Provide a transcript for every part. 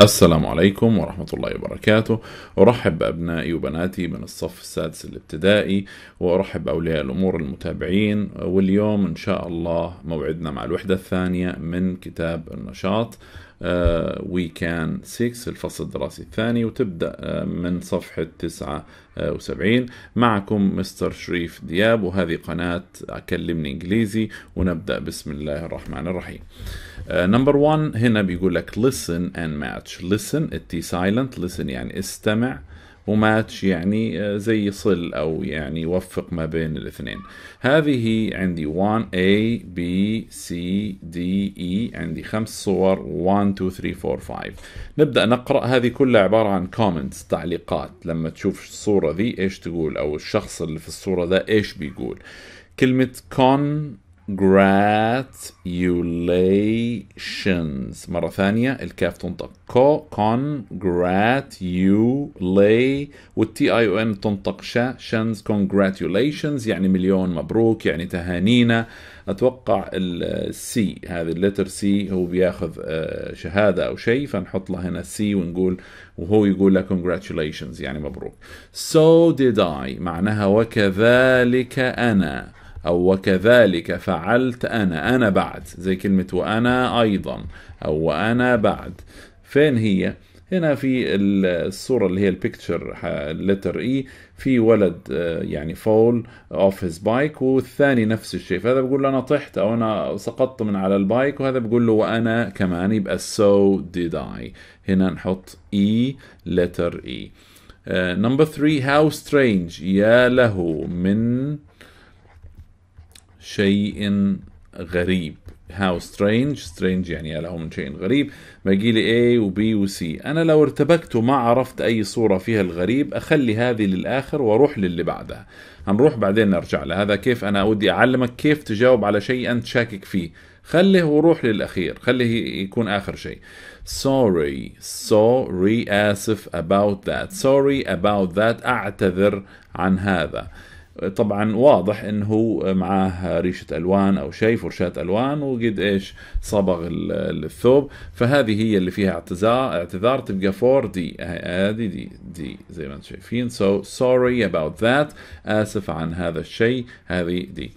السلام عليكم ورحمة الله وبركاته أرحب بأبنائي وبناتي من الصف السادس الابتدائي وأرحب بأولياء الأمور المتابعين واليوم إن شاء الله موعدنا مع الوحدة الثانية من كتاب النشاط ويكان آه، 6 الفصل الدراسي الثاني وتبدأ آه، من صفحة 79 آه، معكم مستر شريف دياب وهذه قناة كلمني إنجليزي ونبدأ بسم الله الرحمن الرحيم نمبر 1 هنا بيقول لك listen and match listen التي silent listen يعني استمع وماتش يعني آه، زي يصل او يعني يوفق ما بين الاثنين هذه عندي 1 A B C D E عندي خمس صور 1 2 3 4 5 نبدا نقرا هذه كلها عباره عن كومنتس تعليقات لما تشوف الصوره ذي ايش تقول او الشخص اللي في الصوره ذا ايش بيقول كلمه كون congratulations مرة ثانية الكاف تنطق كو كون يو لي والتي اي او ان تنطق شا شنز congratulations يعني مليون مبروك يعني تهانينا اتوقع السي هذه اللتر سي هو بياخذ آه، شهادة او شيء فنحط له هنا سي ونقول وهو يقول له congratulations يعني مبروك so did I معناها وكذلك انا أو وكذلك فعلت أنا أنا بعد زي كلمة وأنا أيضا أو وأنا بعد فين هي؟ هنا في الصورة اللي هي البيكتشر لتر اي e، في ولد آه، يعني فول اوف هيز بايك والثاني نفس الشيء فهذا بيقول له انا طحت او انا سقطت من على البايك وهذا بيقول له وانا كمان يبقى سو ديد اي هنا نحط اي لتر اي نمبر 3 هاو سترينج يا له من شيء غريب هاو سترينج سترينج يعني له من شيء غريب باقي لي A وبي وسي أنا لو ارتبكت وما عرفت أي صورة فيها الغريب أخلي هذه للآخر وأروح للي بعدها هنروح بعدين نرجع لهذا كيف أنا ودي أعلمك كيف تجاوب على شيء أنت شاكك فيه خله وروح للأخير خليه يكون آخر شيء sorry sorry آسف about that sorry about that أعتذر عن هذا طبعا واضح انه معاه ريشه الوان او شيء فرشاه الوان وقد ايش صبغ الثوب فهذه هي اللي فيها اعتذار اعتذار تبقى 4 دي هذه دي دي زي ما انتم شايفين so sorry about that اسف عن هذا الشيء هذه دي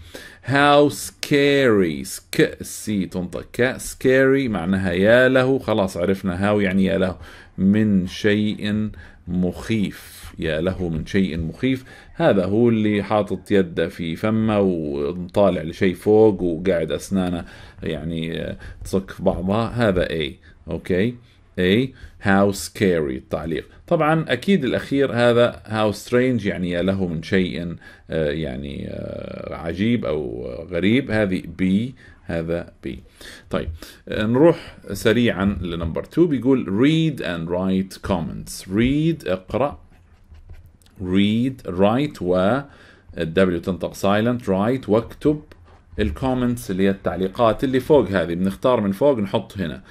how scary سك سي تنطق ك scary معناها يا له خلاص عرفنا هاو يعني يا له من شيء مخيف يا له من شيء مخيف هذا هو اللي حاطط يده في فمه وطالع لشيء فوق وقاعد اسنانه يعني آه، تصك في بعضها هذا اي اوكي اي هاو سكيري التعليق طبعا اكيد الاخير هذا هاو سترينج يعني يا له من شيء آه، يعني آه، عجيب او غريب هذه بي هذا بي طيب نروح سريعا لنمبر 2 بيقول read and write comments read اقرأ read write و الدبليو تنطق سايلنت رايت واكتب الكومنتس اللي هي التعليقات اللي فوق هذه بنختار من فوق نحط هنا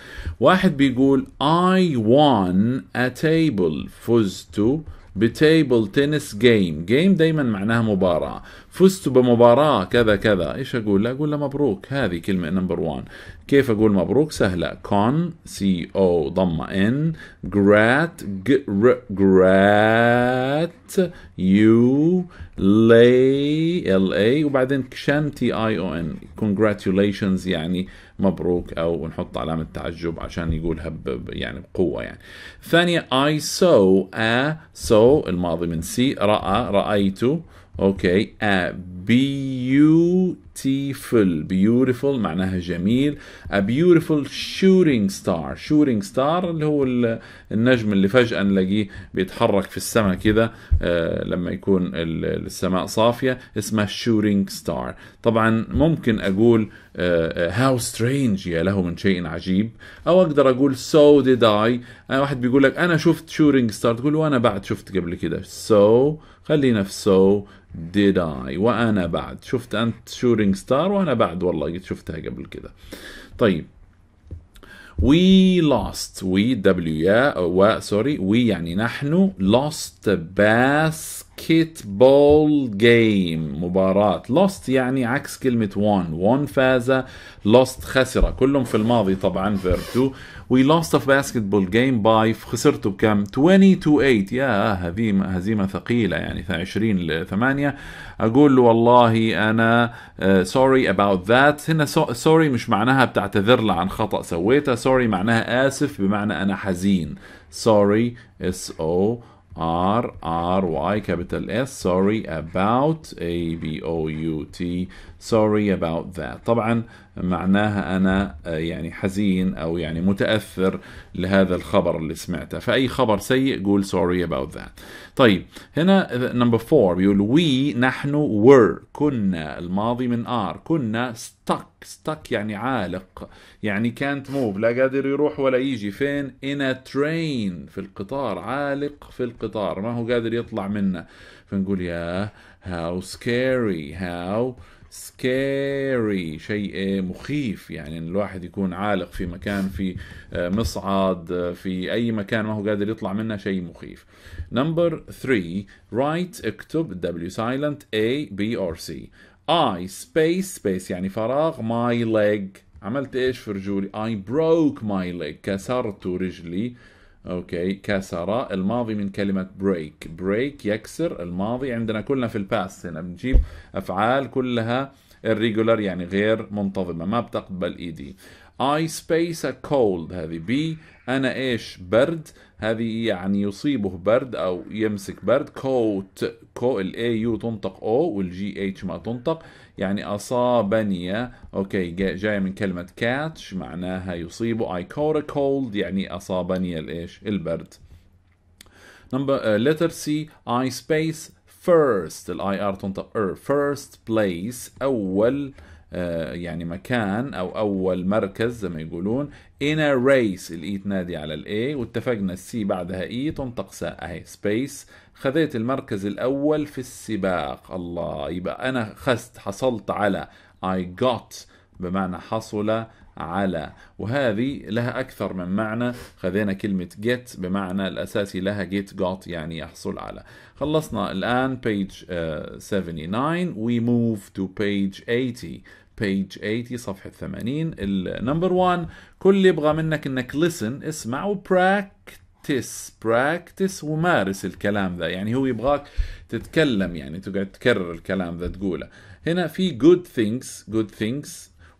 واحد بيقول I won a table فزت بتيبل تنس جيم جيم دايما معناها مباراة فزت بمباراة كذا كذا ايش اقول له اقول له مبروك هذه كلمة نمبر وان كيف اقول مبروك سهلة كون سي او ضم ان جرات جرات يو لي ال اي وبعدين كشان تي اي او ان كونجراتيوليشنز يعني مبروك او نحط علامه تعجب عشان يقولها يعني بقوه يعني ثانيه I saw ا سو الماضي من سي راى رايت اوكي a يو beautiful beautiful معناها جميل a beautiful shooting star shooting star اللي هو النجم اللي فجأة نلاقيه بيتحرك في السماء كذا آه، لما يكون السماء صافية اسمه shooting star طبعا ممكن أقول هاو آه، سترينج يا له من شيء عجيب او اقدر اقول سو ديد اي واحد بيقول لك انا شفت شورينج ستار تقول وانا بعد شفت قبل كده سو so, خلينا في سو so did I وأنا بعد شفت أنت shooting ستار وأنا بعد والله قد شفتها قبل كذا طيب we lost we w يا و سوري we يعني نحن lost basketball game مباراة lost يعني عكس كلمة won won فاز lost خسر كلهم في الماضي طبعا verb to وي لوست اوف باسكتبول جيم باي خسرته بكم 20 تو 8 يا هزيمه هزيمه ثقيله يعني 20 ل 8 اقول له والله انا سوري اباوت ذات هنا سوري مش معناها بتعتذر له عن خطا سويته سوري معناها اسف بمعنى انا حزين سوري اس او R R Y capital S sorry about A B O U T sorry about that طبعا معناها أنا آه، يعني حزين أو يعني متأثر لهذا الخبر اللي سمعته فأي خبر سيء قول sorry about that طيب هنا نمبر four بيقول we نحن were كنا الماضي من are كنا stuck stuck يعني عالق يعني كانت موف لا قادر يروح ولا يجي فين in a train في القطار عالق في القطار ما هو قادر يطلع منه فنقول يا how scary how سكيري شيء مخيف يعني الواحد يكون عالق في مكان في آه، مصعد آه، في اي مكان ما هو قادر يطلع منه شيء مخيف نمبر 3 رايت اكتب دبليو سايلنت اي بي اور سي اي سبيس سبيس يعني فراغ ماي ليج عملت ايش في رجولي اي بروك ماي ليج كسرت رجلي اوكي كسر الماضي من كلمه بريك بريك يكسر الماضي عندنا كلنا في الباست هنا بنجيب افعال كلها الريجولر يعني غير منتظمه ما بتقبل اي e دي I space a cold هذه بي أنا إيش برد هذه e يعني يصيبه برد أو يمسك برد كوت كو ال A U تنطق O وال G H ما تنطق يعني أصابني أوكي جاية من كلمة catch معناها يصيبه I caught a cold يعني أصابني الإيش البرد number uh, letter C I space first ال I R تنطق R er. first place أول آه، يعني مكان او اول مركز زي ما يقولون in a race الاي e تنادي على الاي واتفقنا السي بعدها اي e، تنطق ساء اهي سبيس خذيت المركز الاول في السباق الله يبقى انا خست حصلت على I got بمعنى حصل على وهذه لها أكثر من معنى خذينا كلمة get بمعنى الأساسي لها get got يعني يحصل على خلصنا الآن page uh, آه، 79 we move to page 80 page 80 صفحة 80 النمبر 1 كل اللي يبغى منك انك listen اسمع وبراكتس practice ومارس الكلام ذا يعني هو يبغاك تتكلم يعني تقعد تكرر الكلام ذا تقوله هنا في good things good things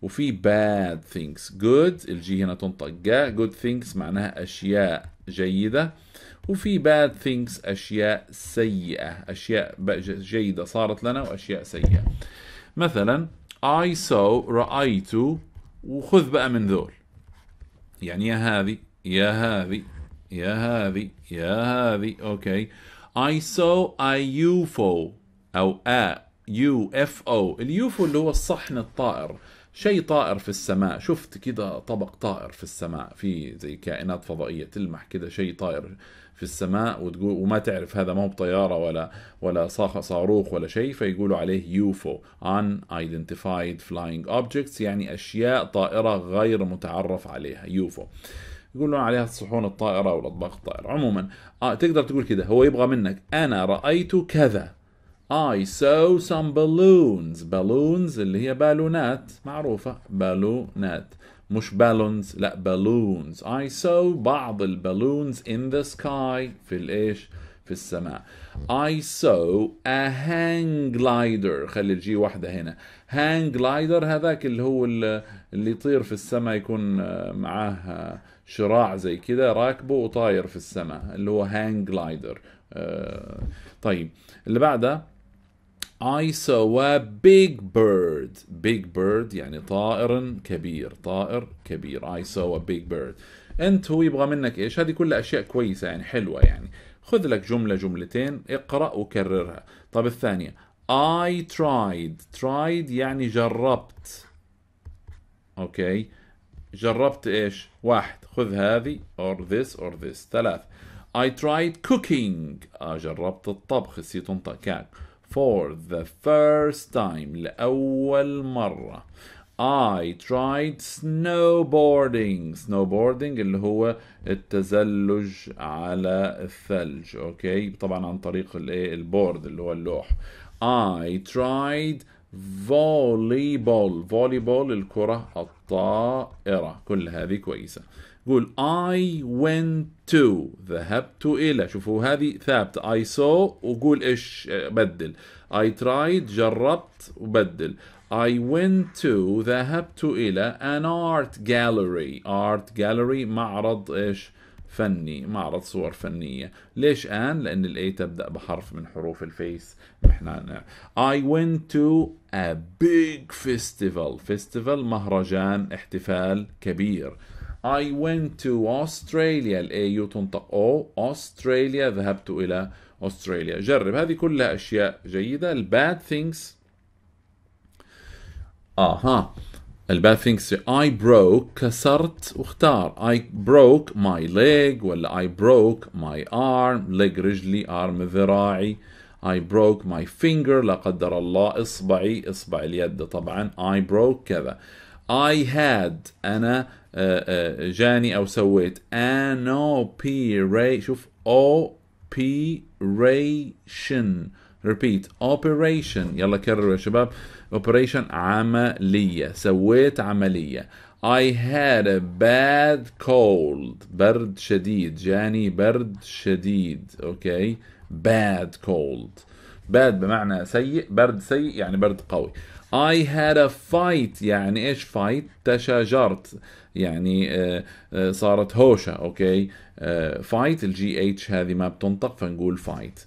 وفي bad things good الجي هنا تنطق good things معناها اشياء جيده وفي باد ثينكس أشياء سيئة أشياء جيدة صارت لنا وأشياء سيئة مثلا اي سو رأيت وخذ بقى من ذول يعني يا هذه يا هذه يا هذه يا هذه اوكي سو اي يو فو أو اف UFO اليوفو اللي هو الصحن الطائر شيء طائر في السماء شفت كده طبق طائر في السماء في زي كائنات فضائية تلمح كده شيء طائر في السماء وتقول وما تعرف هذا ما هو بطياره ولا ولا صاروخ ولا شيء فيقولوا عليه يوفو ايدنتيفايد فلاينج اوبجكتس يعني اشياء طائره غير متعرف عليها يوفو يقولون عليها صحون الطائره او الاطباق الطائره عموما آه تقدر تقول كذا هو يبغى منك انا رايت كذا I saw some balloons balloons اللي هي بالونات معروفة بالونات مش بالونز لا بالونز I saw بعض البالونز in the sky في الايش في السماء I saw a hang glider خلي الجي واحدة هنا hang glider هذاك اللي هو اللي يطير في السماء يكون آه، معاه آه، شراع زي كده راكبه وطاير في السماء اللي هو hang glider آه، طيب اللي بعده I saw a big bird big bird يعني طائر كبير طائر كبير I saw a big bird انت هو يبغى منك ايش هذه كلها اشياء كويسه يعني حلوه يعني خذ لك جمله جملتين اقرا وكررها طب الثانيه I tried tried يعني جربت اوكي جربت ايش واحد خذ هذه or this or this ثلاث I tried cooking آه جربت الطبخ نسيت تنطق كعك For the first time لأول مرة I tried snowboarding snowboarding اللي هو التزلج على الثلج اوكي طبعا عن طريق الايه البورد اللي هو اللوح I tried volleyball volleyball الكرة الطائرة كل هذه كويسة قول I went to ذهبت إلى شوفوا هذه ثابتة I saw وقول إيش بدل I tried جربت وبدل I went to ذهبت إلى an art gallery art gallery معرض إيش فني معرض صور فنية ليش آن لأن الأي تبدأ بحرف من حروف الفيس إحنا I went to a big festival festival مهرجان احتفال كبير I went to Australia الأيو تنطق أو أستراليا ذهبت إلى أستراليا جرب هذه كلها أشياء جيدة الباد things آها الباد things I broke كسرت واختار I broke my leg ولا I broke my arm leg رجلي arm ذراعي I broke my finger لا قدر الله إصبعي إصبع اليد طبعا I broke كذا I had أنا آه، آه، جاني او سويت بي ري شوف او بي ريشن ريبيت اوبريشن يلا كرروا يا شباب اوبريشن عمليه سويت عمليه I had a bad cold برد شديد جاني برد شديد اوكي okay. bad cold bad بمعنى سيء برد سيء يعني برد قوي I had a fight يعني ايش fight تشاجرت يعني آه، آه، صارت هوشة اوكي آه، fight الجي اتش هذه ما بتنطق فنقول fight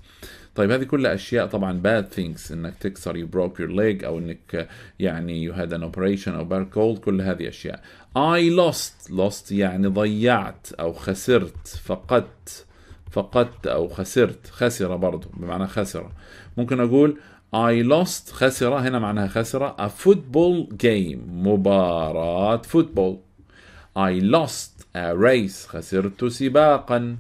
طيب هذه كلها اشياء طبعا bad things انك تكسر يو بروك يور ليج او انك يعني you had an operation او bad كولد كل هذه اشياء I lost lost يعني ضيعت او خسرت فقدت فقدت او خسرت خسر برضه بمعنى خسر ممكن اقول I lost خسر هنا معناها خسر a football game مباراة فوتبول I lost a race خسرت سباقا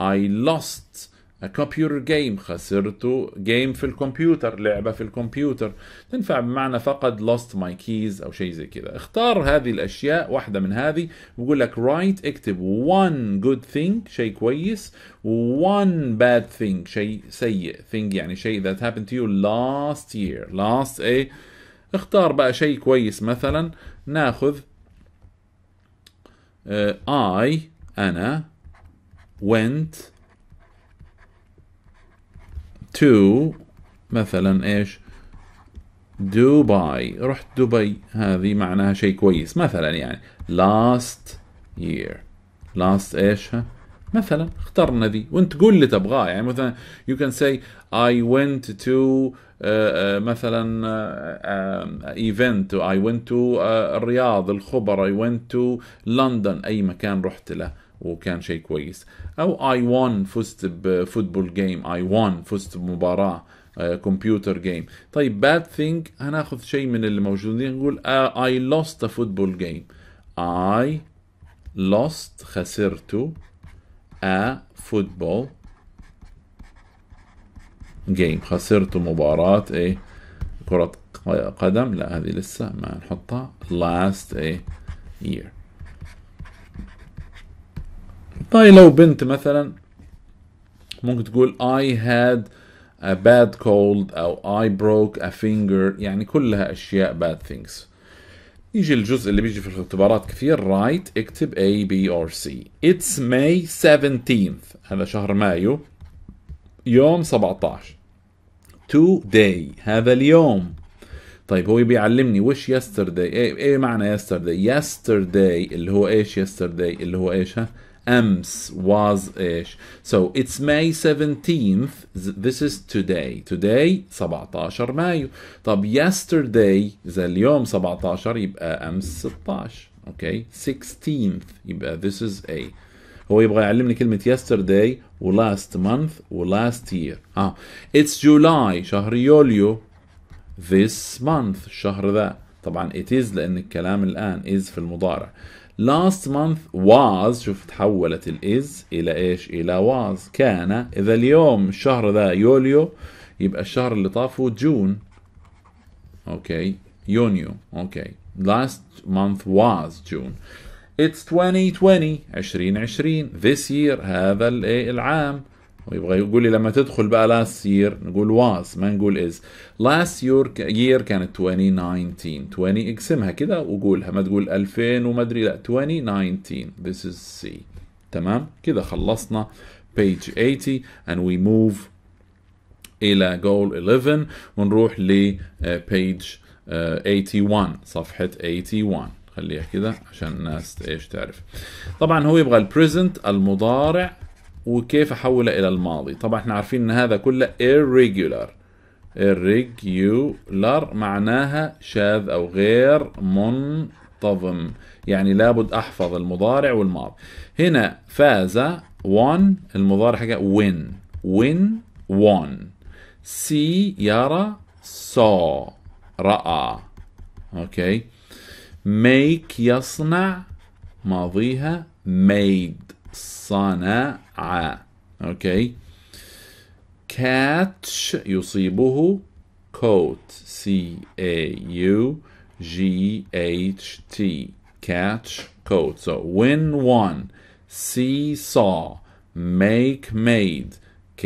I lost كمبيوتر جيم خسرته جيم في الكمبيوتر لعبه في الكمبيوتر تنفع بمعنى فقد lost my keys او شيء زي كذا اختار هذه الاشياء واحده من هذه ويقول لك write اكتب one good thing شيء كويس one bad thing شيء سيء thing يعني شيء that happened to you last year last a اختار بقى شيء كويس مثلا ناخذ uh, I انا went to مثلا ايش دبي رحت دبي هذه معناها شيء كويس مثلا يعني last year last ايش مثلا اخترنا ذي وانت قول اللي تبغاه يعني مثلا you can say I went to uh, uh, مثلا uh, event I went to الرياض الخبر I went to لندن اي مكان رحت له وكان شيء كويس او اي وان فزت بفوتبول جيم اي وان فزت بمباراه كمبيوتر آه، جيم طيب باد ثينج هناخذ شيء من اللي موجودين نقول اي لوست ا فوتبول جيم اي لوست خسرت ا فوتبول جيم خسرت مباراة ايه كرة قدم لا هذه لسه ما نحطها last ايه year طيب لو بنت مثلا ممكن تقول I had a bad cold أو I broke a finger يعني كلها أشياء bad things يجي الجزء اللي بيجي في الاختبارات كثير write اكتب A B or C It's May 17th هذا شهر مايو يوم 17 today هذا اليوم طيب هو بيعلمني وش yesterday ايه, ايه معنى yesterday yesterday اللي هو ايش yesterday اللي هو ايش ها Ems was ish. So it's May 17th. This is today. Today 17 مايو. yesterday إذا 17 يبقى أمس 16. Okay 16th يبقى uh, this is A. هو يبغى يعلمني كلمة yesterday و last month و last year. ah. It's July شهر يوليو. This month شهر ذا. طبعا it is لأن الكلام الآن is في المضارع. last month was شوف تحولت ال is الى ايش الى was كان اذا اليوم الشهر ذا يوليو يبقى الشهر اللي طافه جون اوكي يونيو اوكي last month was June It's 2020 2020 this year هذا إيه، العام ويبغى يقول لي لما تدخل بقى لاست يير نقول واز ما نقول از لاست يور يير كانت 2019 20 اقسمها كده وقولها ما تقول 2000 وما ادري لا 2019 this is C تمام كده خلصنا page 80 and we move الى goal 11 ونروح ل آه، page 81 آه، صفحه 81 خليها كده عشان الناس ايش تعرف طبعا هو يبغى البريزنت المضارع وكيف احولها الى الماضي طبعا احنا عارفين ان هذا كله irregular irregular معناها شاذ او غير منتظم يعني لابد احفظ المضارع والماضي هنا فاز won المضارع حاجه win win won سي يرى saw راى اوكي make يصنع ماضيها made صنع اوكي كاتش يصيبه كوت سي اي يو جي اتش تي catch coat so win won see saw make made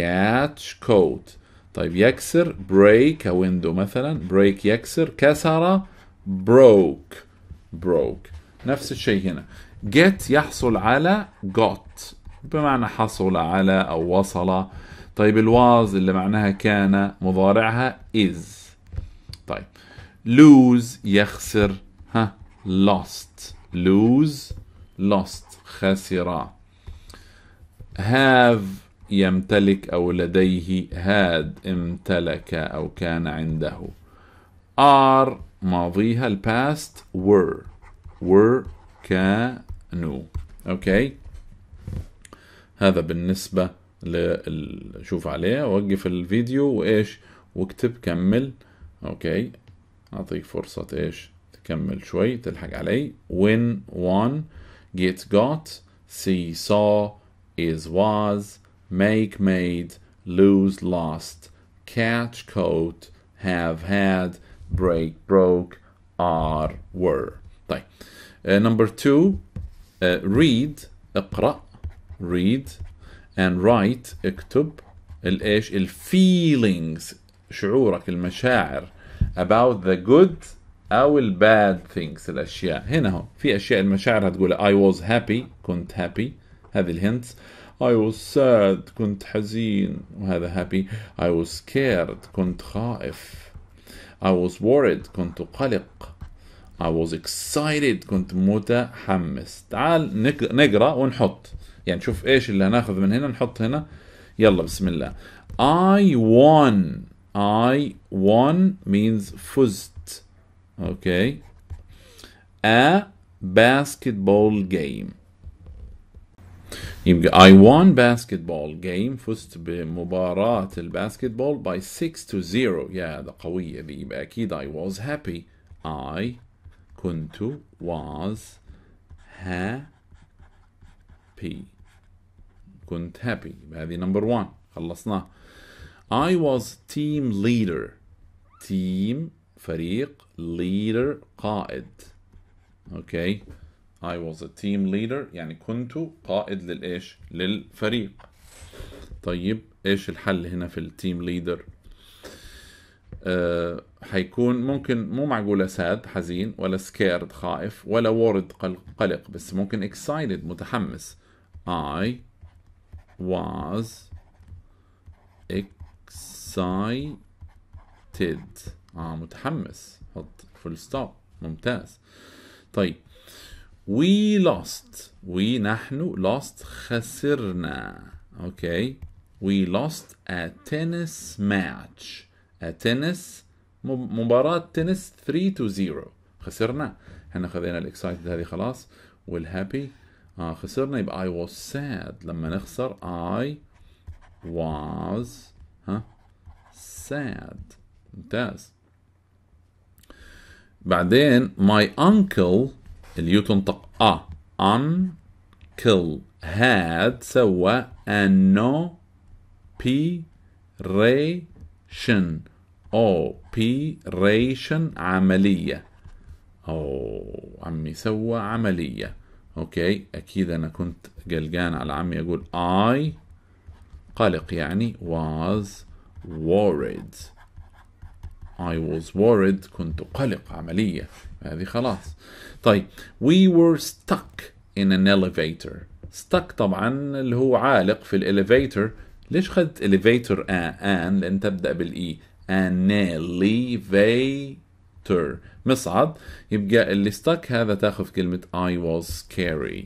catch coat طيب يكسر break a window مثلا break يكسر كسر broke broke نفس الشيء هنا get يحصل على got بمعنى حصل على أو وصل طيب الواز اللي معناها كان مضارعها is طيب lose يخسر ها lost lose lost خسر have يمتلك أو لديه had امتلك أو كان عنده are ماضيها الباست were were كانوا okay هذا بالنسبة لشوف عليه وقف الفيديو وايش واكتب كمل اوكي اعطيك فرصة ايش تكمل شوي تلحق علي when one get got see saw is was make made lose lost catch coat have had break broke are were طيب uh, number two uh, read اقرأ read and write اكتب الايش ال feelings شعورك المشاعر about the good او ال bad things الاشياء هنا هو في اشياء المشاعر هتقول I was happy كنت happy هذه الهنتس I was sad كنت حزين وهذا happy I was scared كنت خائف I was worried كنت قلق I was excited كنت متحمس تعال نقرا ونحط يعني شوف ايش اللي هناخذ من هنا نحط هنا يلا بسم الله I won I won means فزت okay a basketball game يبقى I won basketball game فزت بمباراة الباسكتبول by 6 to 0 يا هذا قوية دي يبقى أكيد I was happy I كنت was happy كنت happy هذه نمبر 1 خلصناه I was team leader team فريق leader قائد اوكي okay. I was a team leader يعني كنت قائد للايش للفريق طيب ايش الحل هنا في التيم ليدر آه، حيكون ممكن مو معقوله ساد حزين ولا سكيرد خائف ولا وورد قلق بس ممكن اكسايتد متحمس I was excited اه متحمس حط فول ستوب ممتاز طيب we lost we نحن lost خسرنا اوكي okay. we lost a tennis match تنس مباراة تنس 3 تو 0 خسرنا احنا خذينا الاكسايتد هذه خلاص والهابي آه خسرنا يبقى اي واز ساد لما نخسر اي واز ها ساد ممتاز بعدين ماي انكل اللي تنطق ا انكل هاد سوى انو بي ري شن ريشن عملية أو عمي سوى عملية أوكي أكيد أنا كنت قلقان على عمي أقول I قلق يعني was worried I was worried كنت قلق عملية هذه خلاص طيب we were stuck in an elevator stuck طبعا اللي هو عالق في الاليفيتر ليش خدت elevator ان ان لان تبدا بالاي elevator مصعد يبقى اللي ستك هذا تاخذ كلمه I was scary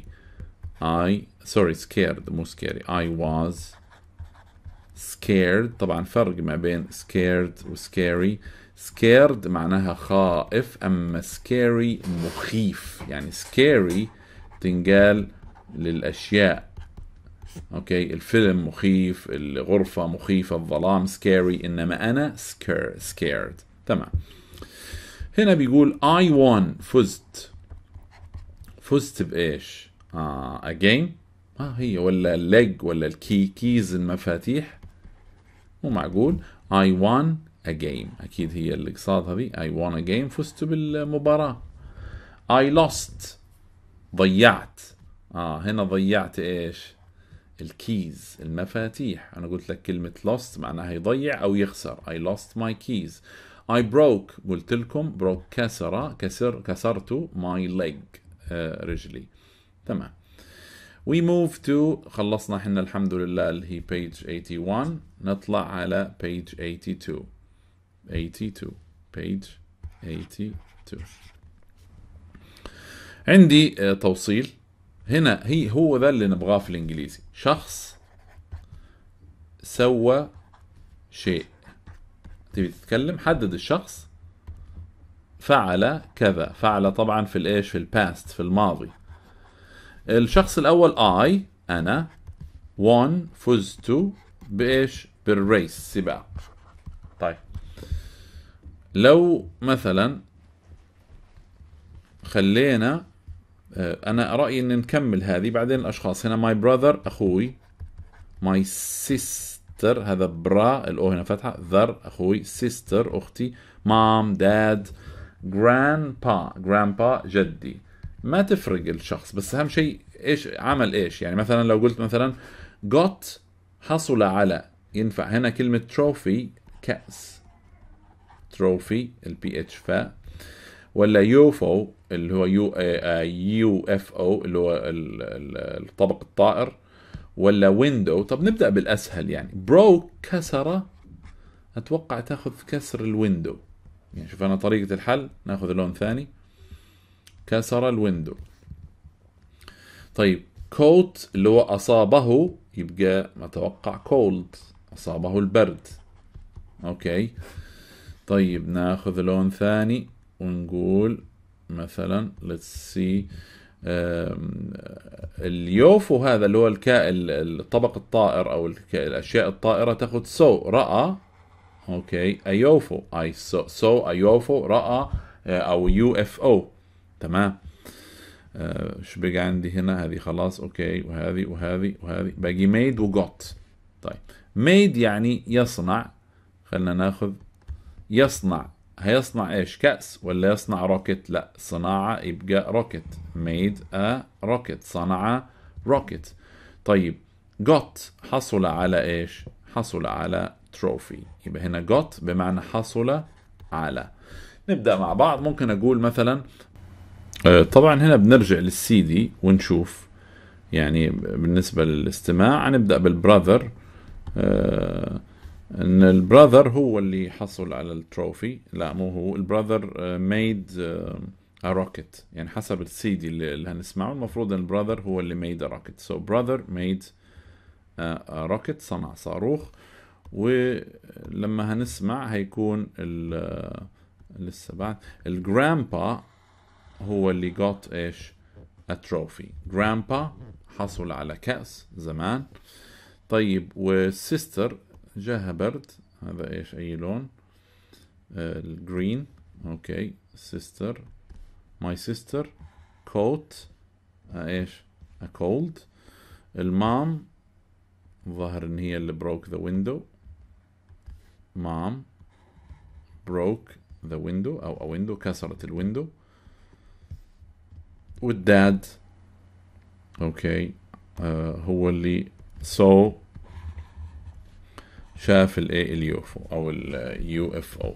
I sorry scared مو scary I was scared طبعا فرق ما بين scared و scary scared معناها خائف اما scary مخيف يعني scary تنقال للاشياء اوكي الفيلم مخيف الغرفه مخيفه الظلام سكيري انما انا سكير سكيرد تمام هنا بيقول اي وان فزت فزت بايش اه اجين اه هي ولا الليج ولا الكي كيز المفاتيح مو معقول اي وان a game اكيد هي اللي قصادها دي اي وان a game فزت بالمباراه اي لوست ضيعت اه هنا ضيعت ايش الكيز المفاتيح انا قلت لك كلمه lost معناها يضيع او يخسر I lost my keys I broke قلت لكم broke كسر كسر كسرت my leg آه رجلي تمام We move to خلصنا احنا الحمد لله اللي هي page 81 نطلع على page 82 82 page 82 عندي آه، توصيل هنا هي هو ذا اللي نبغاه في الانجليزي شخص سوى شيء تبي تتكلم حدد الشخص فعل كذا فعل طبعا في الايش في الباست في الماضي الشخص الاول اي انا won فزت بايش بالريس سباق طيب لو مثلا خلينا آه، انا رايي ان نكمل هذه بعدين الاشخاص هنا ماي براذر اخوي ماي سيستر هذا برا الاو هنا فتحه ذر اخوي سيستر اختي مام داد جران با جران با جدي ما تفرق الشخص بس اهم شيء ايش عمل ايش يعني مثلا لو قلت مثلا got حصل على ينفع هنا كلمة تروفي كأس تروفي البي اتش فا ولا يوفو اللي هو يو يو اف او اللي هو الطبق الطائر ولا ويندو طب نبدا بالاسهل يعني برو كسر اتوقع تاخذ كسر الويندو يعني شوف انا طريقه الحل ناخذ لون ثاني كسر الويندو طيب كوت اللي هو اصابه يبقى متوقع كولد اصابه البرد اوكي طيب ناخذ لون ثاني ونقول مثلا let's see um, اليوفو هذا اللي هو الكاء الطبق الطائر او الاشياء الطائره تاخذ سو راى اوكي ايوفو اي سو ايوفو راى آه, او يو اف او تمام ايش آه، بقى عندي هنا هذه خلاص اوكي وهذه وهذه وهذه باقي ميد وجوت طيب ميد يعني يصنع خلينا ناخذ يصنع هيصنع ايش كأس ولا يصنع روكت لا صناعة يبقى روكت made a rocket صنع روكت طيب got حصل على ايش حصل على تروفي يبقى هنا got بمعنى حصل على نبدأ مع بعض ممكن اقول مثلا آه، طبعا هنا بنرجع للسي دي ونشوف يعني بالنسبة للاستماع هنبدأ بالبراذر آه ان البراذر هو اللي حصل على التروفي لا مو هو البراذر ميد ا روكت يعني حسب السي دي اللي هنسمعه المفروض ان البراذر هو اللي ميد ا روكت سو براذر ميد ا روكت صنع صاروخ ولما هنسمع هيكون آه، لسه بعد الجرامبا هو اللي جوت ايش التروفي جرامبا حصل على كأس زمان طيب والسيستر جاها برد هذا ايش اي لون الجرين آه، اوكي sister my sister coat آه، ايش a cold المام ظهر ان هي اللي بروك ذا ويندو مام بروك ذا ويندو او ا ويندو كسرت الويندو والداد اوكي uh, هو اللي saw شاف الاي اليوفو او اليو اف او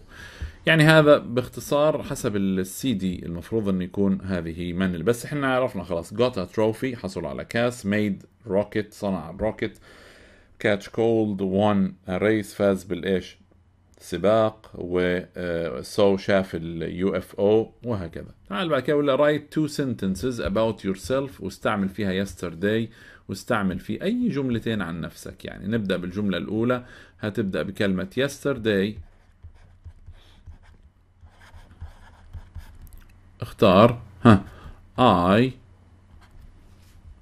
يعني هذا باختصار حسب السي دي المفروض انه يكون هذه من بس احنا عرفنا خلاص جوتا تروفي حصل على كاس ميد روكيت صنع روكيت كاتش كولد وان ريس فاز بالايش سباق وسو آه، شاف اليو اف او وهكذا تعال بعد كده رايت تو اباوت يور سيلف واستعمل فيها يسترداي واستعمل في اي جملتين عن نفسك يعني نبدا بالجمله الاولى هتبدا بكلمه يسترداي اختار ها اي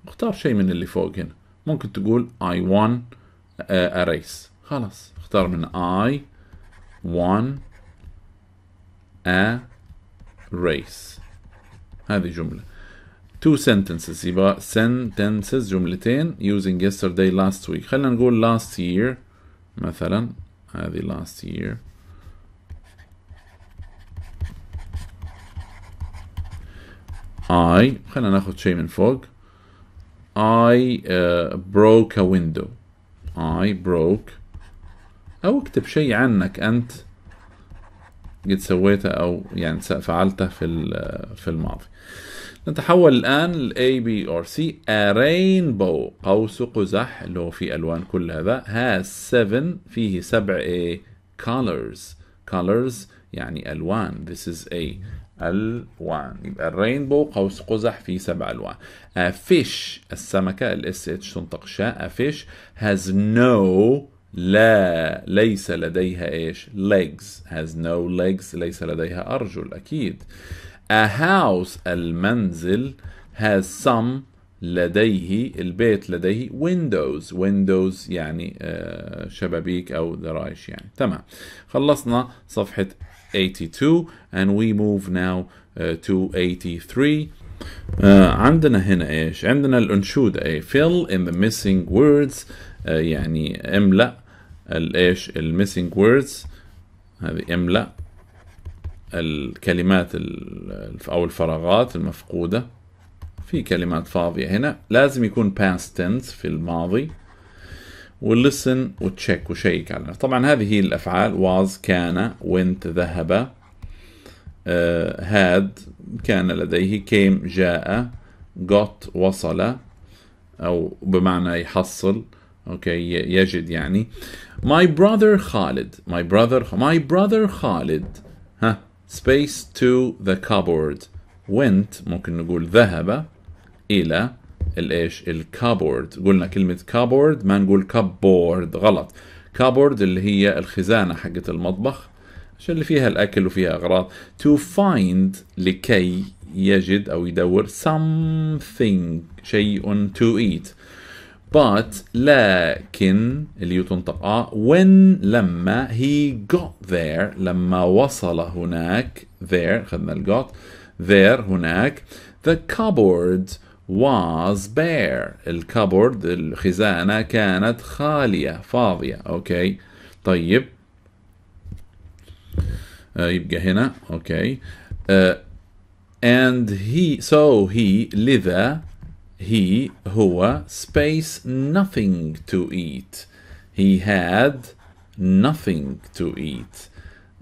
اختار شيء من اللي فوق هنا ممكن تقول اي won ا ريس خلاص اختار من اي one a race هذه جملة two sentences يبقى sentences جملتين using yesterday last week خلينا نقول last year مثلا هذه last year I خلينا نأخذ شيء من فوق I uh, broke a window I broke أو اكتب شيء عنك أنت قد سويته أو يعني فعلته في في الماضي نتحول الآن ل A B or C A rainbow قوس قزح اللي هو فيه ألوان كل هذا has seven فيه سبع A colors colors يعني ألوان this is A ألوان يبقى الرينبو قوس قزح فيه سبع ألوان A fish السمكة الاس اتش تنطق شاء A fish has no لا ليس لديها ايش legs has no legs ليس لديها أرجل أكيد a house المنزل has some لديه البيت لديه windows windows يعني آه، شبابيك أو درايش يعني تمام خلصنا صفحة 82 and we move now آه، to 83 آه، عندنا هنا ايش عندنا الأنشودة ايه fill in the missing words يعني املأ الايش الميسنج ووردز هذه املا الكلمات او الفراغات المفقوده في كلمات فاضيه هنا لازم يكون past tense في الماضي ولسن وتشيك وشيك على طبعا هذه هي الافعال was كان went ذهب هاد آه، كان لديه came جاء got وصل او بمعنى يحصل اوكي يجد يعني My brother Khalid. My brother my brother Khalid. ها space to the cupboard. Went ممكن نقول ذهب إلى الايش الكابورد قلنا كلمة كابورد ما نقول كابورد غلط كابورد اللي هي الخزانة حقة المطبخ عشان اللي فيها الأكل وفيها أغراض to find لكي يجد أو يدور something شيء to eat but لكن اللي يتنطق آه when لما he got there لما وصل هناك there خدنا got there هناك the cupboard was bare الكابورد الخزانة كانت خالية فاضية أوكي طيب uh, يبقى هنا أوكي uh, and he so he لذا he هو space nothing to eat he had nothing to eat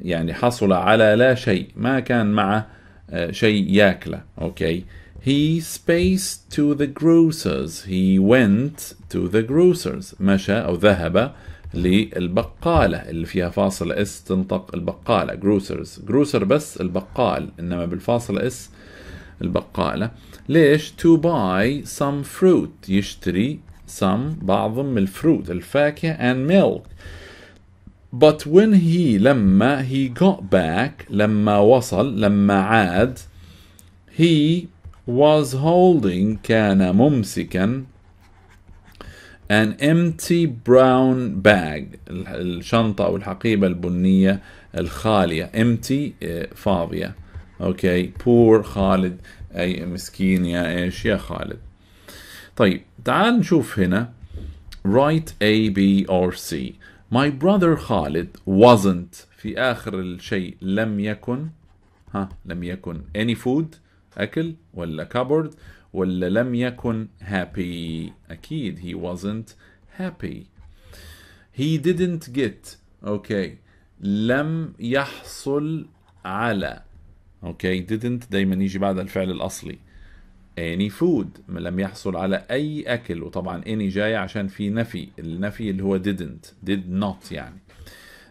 يعني حصل على لا شيء ما كان معه آه، شيء ياكله okay he space to the grocers he went to the grocers مشى او ذهب للبقالة اللي فيها فاصل اس تنطق البقالة grocers grocer بس البقال انما بالفاصل اس البقالة ليش to buy some fruit يشتري some بعض من الفروت الفاكهة and milk but when he لما he got back لما وصل لما عاد he was holding كان ممسكا an empty brown bag الشنطة أو الحقيبة البنية الخالية empty آه، فاضية اوكي okay. poor خالد أي مسكين يا إيش يا خالد طيب تعال نشوف هنا write A B or C my brother خالد wasn't في آخر الشيء لم يكن ها لم يكن any food أكل ولا cupboard ولا لم يكن happy أكيد he wasn't happy he didn't get okay لم يحصل على اوكي didn't دايما يجي بعد الفعل الاصلي any food لم يحصل على اي اكل وطبعا any جاي عشان في نفي النفي اللي هو didn't did not يعني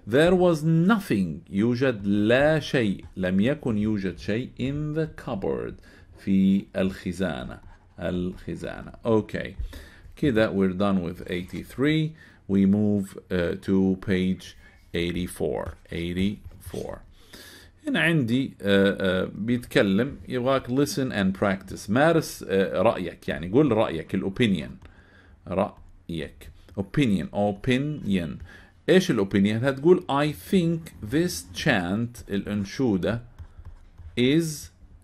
there was nothing يوجد لا شيء لم يكن يوجد شيء in the cupboard في الخزانة الخزانة okay كده we're done with 83 we move uh, to page 84 84 هنا عندي آه، آه، بيتكلم يبغاك listen and practice مارس آه، رأيك يعني قول رأيك الأوبينيون رأيك opinion opinion ايش الأوبينيون هتقول I think this chant الأنشودة is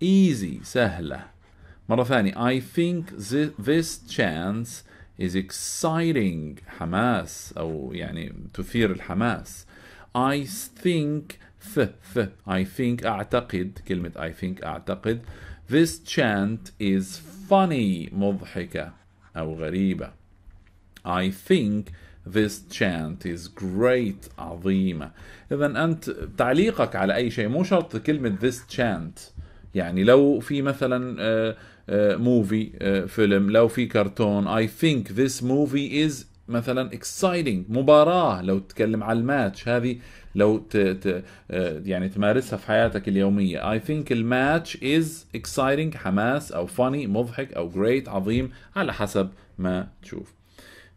easy سهلة مرة ثانية I think this chant is exciting حماس أو يعني تثير الحماس I think ف ف I think أعتقد كلمة I think أعتقد This chant is funny مضحكة أو غريبة I think This chant is great عظيمة إذا أنت تعليقك على أي شيء مو شرط كلمة this chant يعني لو في مثلا موفي آه، آه، آه، فيلم لو في كرتون I think this movie is مثلا اكسايتنج مباراه لو تتكلم على الماتش هذه لو ت... ت... آه، يعني تمارسها في حياتك اليوميه اي ثينك الماتش از اكسايتنج حماس او فاني مضحك او جريت عظيم على حسب ما تشوف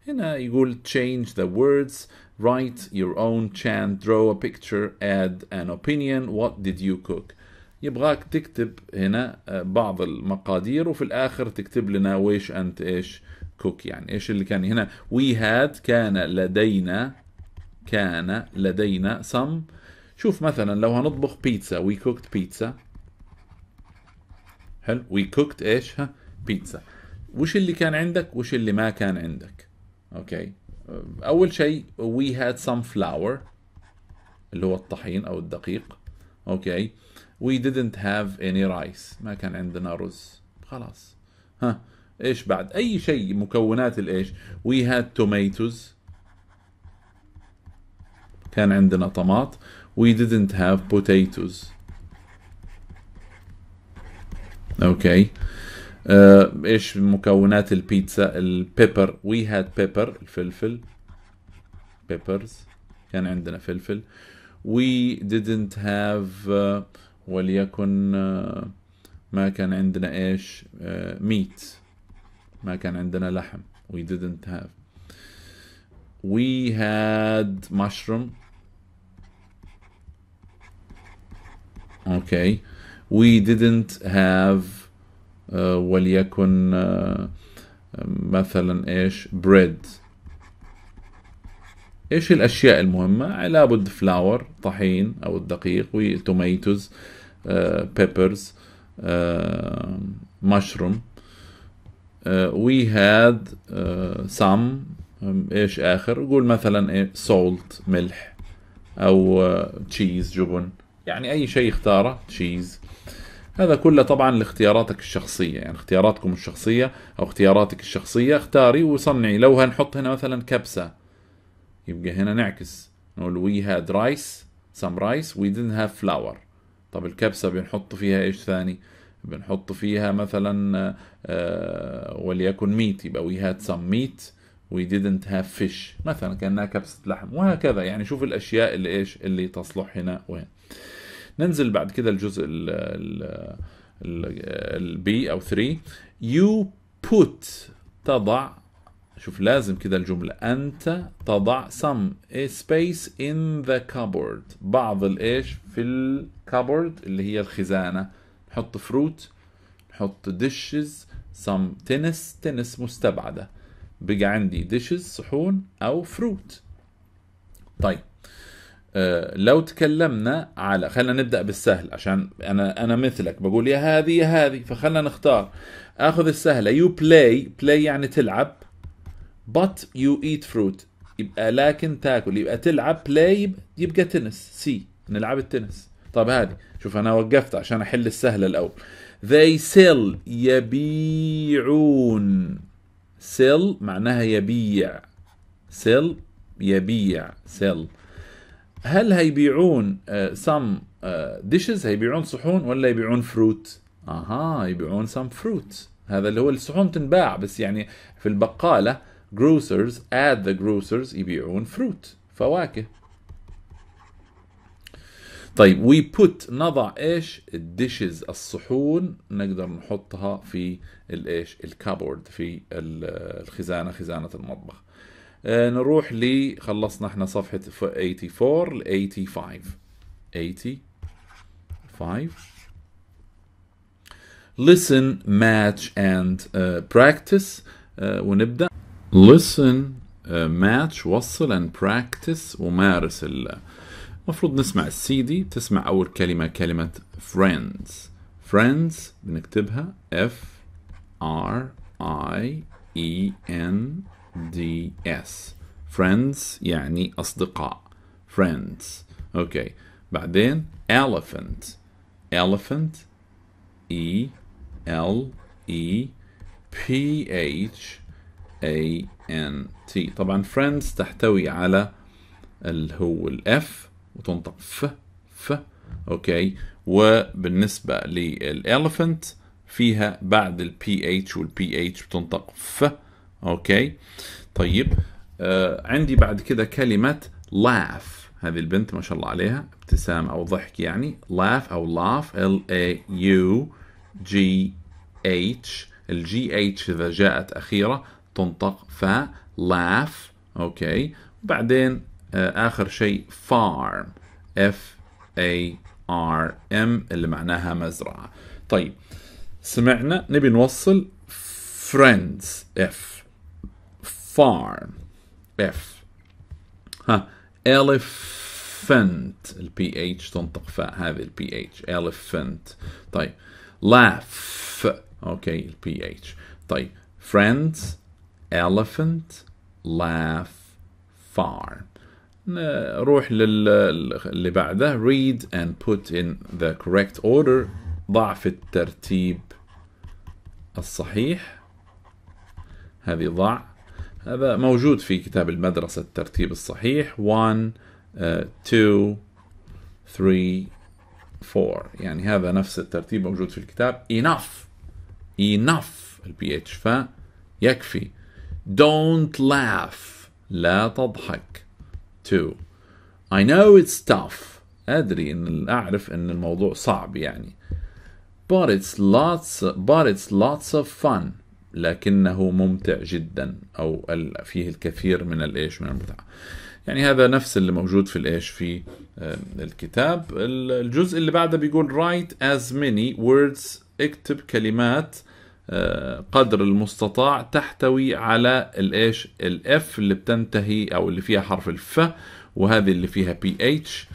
هنا يقول change the words write your own chant draw a picture add an opinion what did you cook يبغاك تكتب هنا آه، بعض المقادير وفي الاخر تكتب لنا ويش انت ايش كوك يعني ايش اللي كان هنا وي هاد كان لدينا كان لدينا some شوف مثلا لو هنطبخ بيتزا وي كوكت بيتزا حلو وي كوكت ايش ها بيتزا وش اللي كان عندك وش اللي ما كان عندك اوكي اول شيء وي هاد some فلاور اللي هو الطحين او الدقيق اوكي وي didn't هاف اني رايس ما كان عندنا رز خلاص ها ايش بعد اي شيء مكونات الايش وي هاد توميتوز كان عندنا طماط وي didn't هاف بوتيتوز اوكي ايش مكونات البيتزا البيبر وي هاد بيبر الفلفل بيبرز كان عندنا فلفل وي didn't هاف آه، وليكن آه، ما كان عندنا ايش uh, ما كان عندنا لحم we didn't have we had mushroom okay we didn't have uh, وليكن uh, مثلا ايش bread ايش الاشياء المهمه لابد فلاور طحين او الدقيق وتوميتوز بيبرز مشروم وي هاد سم ايش اخر قول مثلا ايه سولت ملح او تشيز uh, جبن يعني اي شيء اختاره تشيز هذا كله طبعا لاختياراتك الشخصيه يعني اختياراتكم الشخصيه او اختياراتك الشخصيه اختاري وصنعي لو هنحط هنا مثلا كبسه يبقى هنا نعكس نقول وي هاد رايس سم رايس وي didn't هاف فلاور طب الكبسه بنحط فيها ايش ثاني بنحط فيها مثلا آه، وليكن ميت يبقى we had some meat we didn't have fish مثلا كأنها كبسة لحم وهكذا يعني شوف الأشياء اللي إيش اللي تصلح هنا وهنا ننزل بعد كده الجزء ال ال البي أو 3 يو بوت تضع شوف لازم كده الجملة أنت تضع some space in the cupboard بعض الإيش في الكابورد اللي هي الخزانة نحط فروت نحط ديشز سم تنس تنس مستبعدة بقى عندي ديشز صحون أو فروت طيب أه لو تكلمنا على خلينا نبدا بالسهل عشان انا انا مثلك بقول يا هذه يا هذه فخلينا نختار اخذ السهله يو بلاي بلاي يعني تلعب but you eat fruit يبقى لكن تاكل يبقى تلعب بلاي يبقى تنس سي نلعب التنس طب هذه شوف انا وقفت عشان احل السهله الاول they sell يبيعون sell معناها يبيع sell يبيع sell هل هيبيعون uh, some uh, dishes هيبيعون صحون ولا يبيعون فروت اها يبيعون some fruit هذا اللي هو الصحون تنباع بس يعني في البقاله grocers at the grocers يبيعون فروت فواكه طيب وي بوت نضع ايش الديشز الصحون نقدر نحطها في الايش الكابورد في الخزانه خزانه المطبخ آه نروح ل خلصنا احنا صفحه 84 ل 85 85 listen match and uh, practice uh, ونبدا listen uh, match وصل and practice ومارس ال مفروض نسمع السي دي تسمع أول كلمة كلمة friends friends بنكتبها F R I E N D S friends يعني أصدقاء friends أوكي okay. بعدين elephant elephant E L E P H A N T طبعا friends تحتوي على اللي هو الاف وتنطق ف ف اوكي وبالنسبه للاليفنت فيها بعد البي اتش والبي اتش بتنطق ف اوكي طيب آه عندي بعد كده كلمه لاف هذه البنت ما شاء الله عليها ابتسام او ضحك يعني لاف او لاف ال a يو g h الجي اتش اذا جاءت اخيره تنطق ف لاف اوكي وبعدين آه، آخر شيء farm F A R M اللي معناها مزرعة طيب سمعنا نبي نوصل friends F farm F ها elephant البي اتش تنطق فاء هذه البي اتش elephant طيب laugh اوكي البي اتش طيب friends elephant laugh farm نروح للي بعده read and put in the correct order ضع في الترتيب الصحيح هذه ضع هذا موجود في كتاب المدرسة الترتيب الصحيح 1 2 3 4 يعني هذا نفس الترتيب موجود في الكتاب enough enough البي اتش يكفي don't laugh لا تضحك 2 I know it's tough أدري إن أعرف إن الموضوع صعب يعني but it's lots but it's lots of fun لكنه ممتع جدا أو فيه الكثير من الإيش من المتعة يعني هذا نفس اللي موجود في الإيش في آه، الكتاب الجزء اللي بعده بيقول write as many words اكتب كلمات قدر المستطاع تحتوي على الايش الاف اللي بتنتهي او اللي فيها حرف الف وهذه اللي فيها بي اتش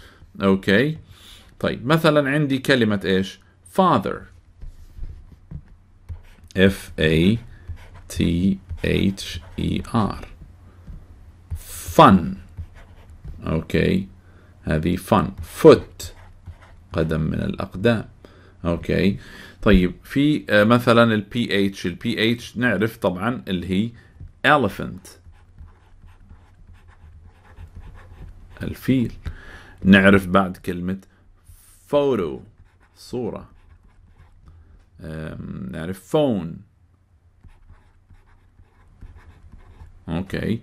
اوكي طيب مثلا عندي كلمة ايش father F A T H E R fun اوكي هذه fun foot قدم من الأقدام اوكي طيب في آه، مثلا ال pH ال pH نعرف طبعا اللي هي elephant الفيل نعرف بعد كلمة photo صورة نعرف phone اوكي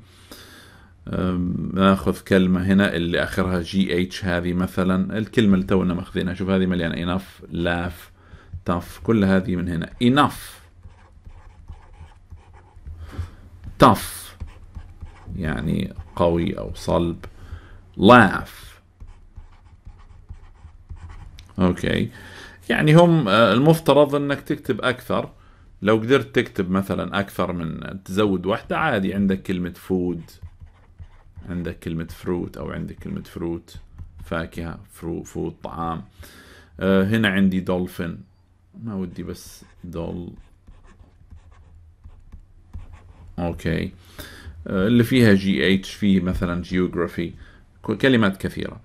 ناخذ كلمه هنا اللي اخرها جي اتش هذه مثلا الكلمه اللي تونا ماخذينها شوف هذه مليانه إناف لاف تف كل هذه من هنا إناف تف يعني قوي او صلب لاف اوكي يعني هم أه، المفترض انك تكتب اكثر لو قدرت تكتب مثلا اكثر من تزود واحده عادي عندك كلمه فود عندك كلمة فروت أو عندك كلمة فروت فاكهة فرو فود طعام أه هنا عندي دولفين ما ودي بس دول اوكي أه اللي فيها جي اتش فيه مثلا جيوغرافي كلمات كثيرة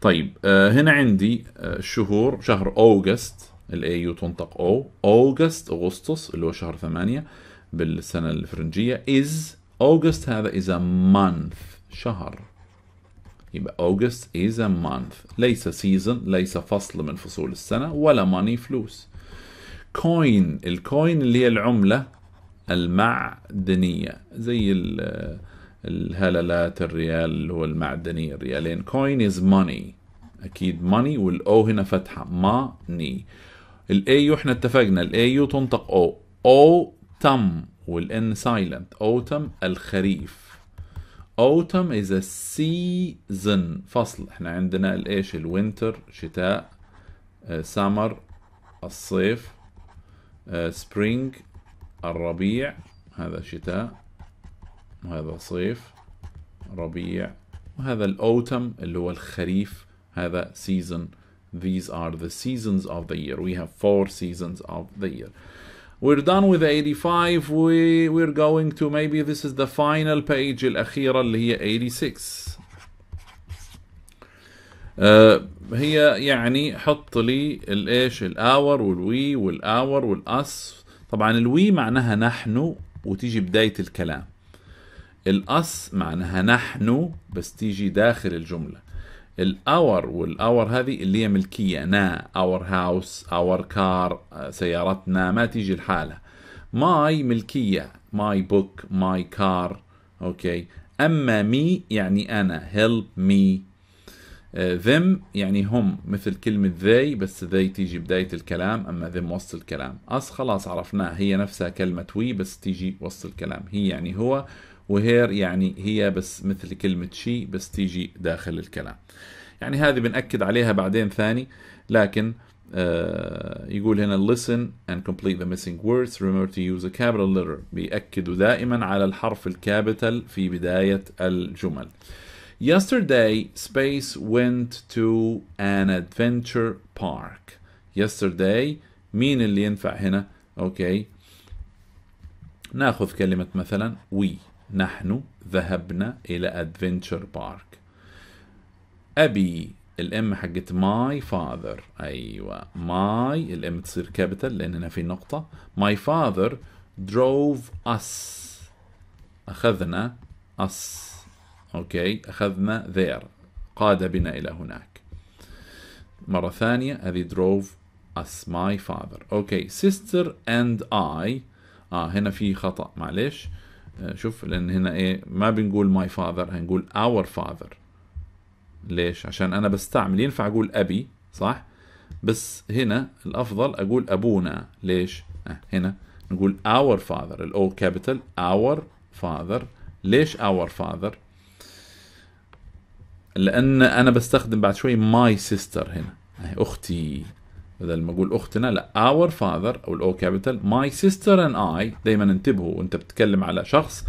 طيب أه هنا عندي آه، شهور شهر اوغست يو تنطق او اوغست اغسطس اللي هو شهر ثمانية بالسنة الفرنجية از اوغست هذا is a month شهر يبقى August is a month ليس season ليس فصل من فصول السنة ولا money فلوس coin الكوين اللي هي العملة المعدنية زي الهللات الريال اللي هو المعدني الريالين coin is money أكيد money والأو هنا فتحة money الأيو احنا اتفقنا الأيو تنطق أو أو تم والإن سايلنت أوتم الخريف autumn is a season فصل احنا عندنا الايش الوينتر شتاء summer الصيف spring الربيع هذا شتاء وهذا صيف ربيع وهذا الاوتم اللي هو الخريف هذا season these are the seasons of the year we have four seasons of the year We're done with 85 we, we're going to maybe this is the final page الأخيرة اللي هي 86 آه uh, هي يعني حط لي الايش الاور والوي والاور والاس طبعا الوي معناها نحن وتيجي بداية الكلام الأس معناها نحن بس تيجي داخل الجملة الاور والاور هذه اللي هي ملكيه نا اور هاوس اور كار سيارتنا ما تيجي لحالها ماي ملكيه ماي بوك ماي كار اوكي اما مي يعني انا هيلب مي ذم يعني هم مثل كلمة ذي بس ذي تيجي بداية الكلام أما ذم وسط الكلام أس خلاص عرفناها هي نفسها كلمة وي بس تيجي وسط الكلام هي يعني هو وهير يعني هي بس مثل كلمة شي بس تيجي داخل الكلام يعني هذه بنأكد عليها بعدين ثاني لكن آه يقول هنا listen and complete the missing words remember to use a capital letter بيأكد دائما على الحرف الكابيتال في بداية الجمل Yesterday space went to an adventure park yesterday مين اللي ينفع هنا اوكي ناخذ كلمة مثلا we نحن ذهبنا إلى أدفنتشر بارك أبي الام حقت ماي فاذر ايوه ماي الام تصير كابيتال لان هنا في نقطه ماي فاذر دروف اس اخذنا اس اوكي اخذنا ذير قاد بنا الى هناك مره ثانيه هذه دروف اس ماي فاذر اوكي سيستر اند اي اه هنا في خطا معلش آه، شوف لان هنا ايه ما بنقول ماي فاذر هنقول اور فاذر ليش عشان انا بستعمل ينفع اقول ابي صح بس هنا الافضل اقول ابونا ليش أه هنا نقول اور فاذر الاو كابيتال اور فاذر ليش اور فاذر لان انا بستخدم بعد شوي ماي سيستر هنا آه، اختي بدل ما اقول اختنا لا اور فاذر او الاو كابيتال ماي سيستر اند اي دايما انتبهوا وانت بتتكلم على شخص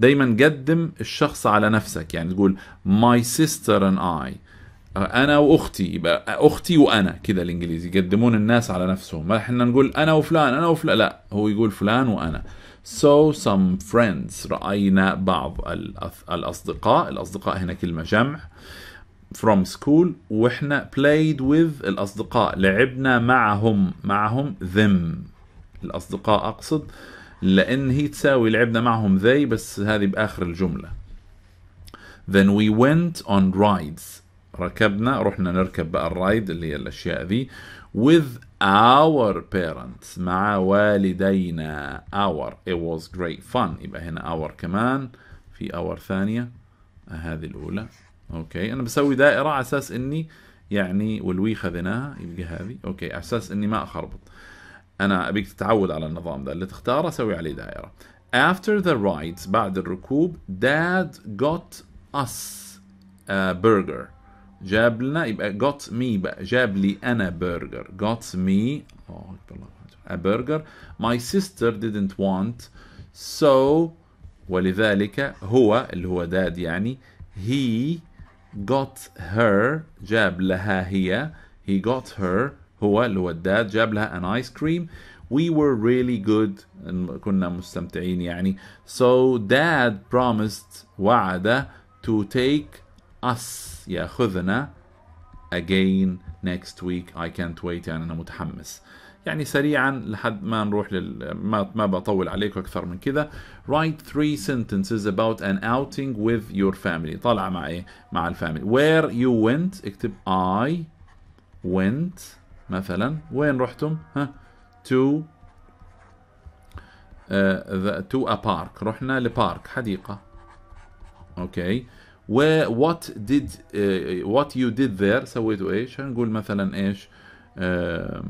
دايما قدم الشخص على نفسك يعني تقول ماي سيستر اند اي انا واختي يبقى اختي وانا كذا الانجليزي يقدمون الناس على نفسهم ما احنا نقول انا وفلان انا وفلان لا هو يقول فلان وانا so some friends راينا بعض الأصدقاء الاصدقاء هنا كلمه جمع from school واحنا played with الاصدقاء لعبنا معهم معهم them الاصدقاء اقصد لان هي تساوي لعبنا معهم they بس هذه باخر الجمله then we went on rides ركبنا رحنا نركب بقى الرايد اللي هي الاشياء ذي with our parents مع والدينا our it was great fun يبقى هنا our كمان في our ثانيه هذه الاولى اوكي انا بسوي دائره على اساس اني يعني والوي خذيناها يبقى هذه اوكي على اساس اني ما اخربط انا ابيك تتعود على النظام ذا اللي تختاره سوي عليه دائره after the rides بعد الركوب dad got us a burger جاب لنا يبقى got me بقى جاب لي انا برجر got me الله اكبر الله a burger my sister didn't want so ولذلك هو اللي هو داد يعني he got her جاب لها هي he got her هو اللي هو الداد جاب لها an ice cream we were really good كنا مستمتعين يعني so dad promised وعد to take us ياخذنا again next week I can't wait يعني أنا متحمس يعني سريعا لحد ما نروح لل ما, ما بطول عليكم اكثر من كذا write three sentences about an outing with your family طالعه مع ايه مع الفاميلي where you went اكتب I went مثلا وين رحتم ها to uh, the, to a park رحنا لبارك حديقه اوكي okay. what did uh, what you did there سويتوا ايش هنقول مثلا ايش uh,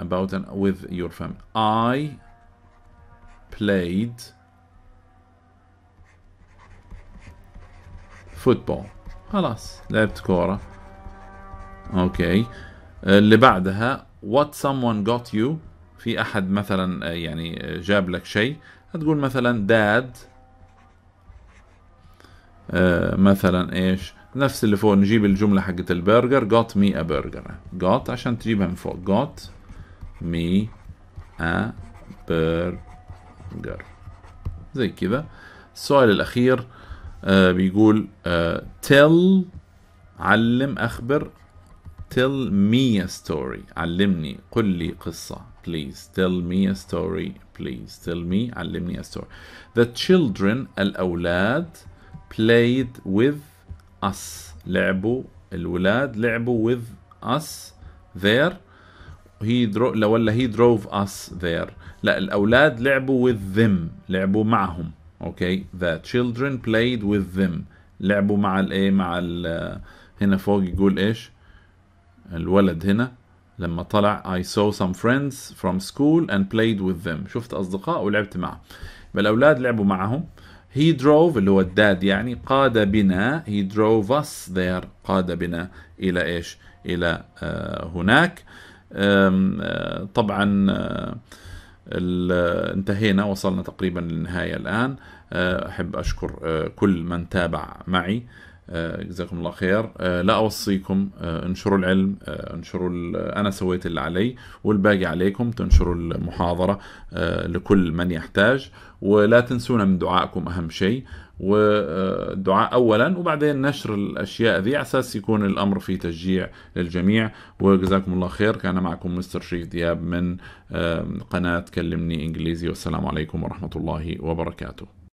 about and with your family. I played football خلاص لعبت كورة اوكي آه، اللي بعدها what someone got you في احد مثلا آه، يعني آه، جاب لك شيء هتقول مثلا dad مثلا ايش نفس اللي فوق نجيب الجملة حقت البرجر got me a burger got عشان تجيبها من فوق got me a burger زي كذا السؤال الأخير آه بيقول آه tell علم أخبر tell me a story علمني قل لي قصة please tell me a story please tell me علمني a story the children الأولاد played with us لعبوا الولاد لعبوا with us their he drove لا ولا he drove us there لا الأولاد لعبوا with them لعبوا معهم اوكي the children played with them لعبوا مع الايه مع ال هنا فوق يقول ايش الولد هنا لما طلع I saw some friends from school and played with them شفت أصدقاء ولعبت معهم فالأولاد لعبوا معهم he drove اللي هو الداد يعني قاد بنا he drove us there قاد بنا إلى إيش إلى آه، هناك آه، طبعا آه، آه، انتهينا وصلنا تقريبا للنهاية الآن أحب أشكر كل من تابع معي جزاكم الله خير لا أوصيكم انشروا العلم انشروا أنا سويت اللي علي والباقي عليكم تنشروا المحاضرة لكل من يحتاج ولا تنسونا من دعائكم أهم شيء والدعاء اولا وبعدين نشر الاشياء ذي على اساس يكون الامر فيه تشجيع للجميع وجزاكم الله خير كان معكم مستر شريف دياب من آه، قناه كلمني انجليزي والسلام عليكم ورحمه الله وبركاته